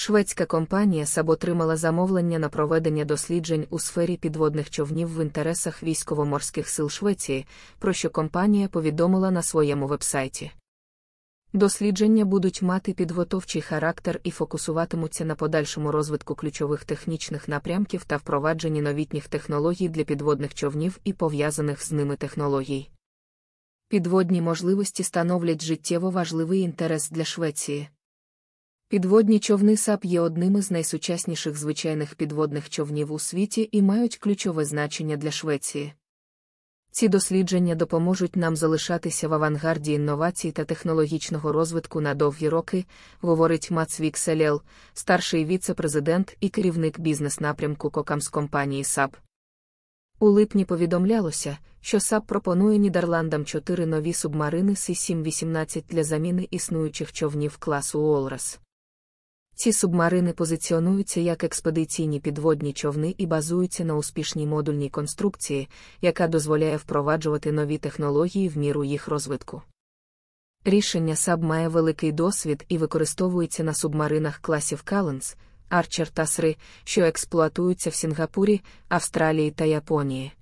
Шведська компанія САБ отримала замовлення на проведення досліджень у сфері підводних човнів в інтересах військово-морських сил Швеції, про що компанія повідомила на своєму вебсайті. Дослідження будуть мати підготовчий характер і фокусуватимуться на подальшому розвитку ключових технічних напрямків та впровадженні новітніх технологій для підводних човнів і пов'язаних з ними технологій. Підводні можливості становлять життєво важливий інтерес для Швеції. Підводні човни САП є одними з найсучасніших звичайних підводних човнів у світі і мають ключове значення для Швеції. Ці дослідження допоможуть нам залишатися в авангарді інновацій та технологічного розвитку на довгі роки, говорить Мац Вікселєл, старший віце-президент і керівник бізнес-напрямку кокам з компанії САП. У липні повідомлялося, що САП пропонує Нідерландам чотири нові субмарини Сі 718 для заміни існуючих човнів класу Олрас. Ці субмарини позиціонуються як експедиційні підводні човни і базуються на успішній модульній конструкції, яка дозволяє впроваджувати нові технології в міру їх розвитку. Рішення САБ має великий досвід і використовується на субмаринах класів Каленс, Арчер та Сри, що експлуатуються в Сінгапурі, Австралії та Японії.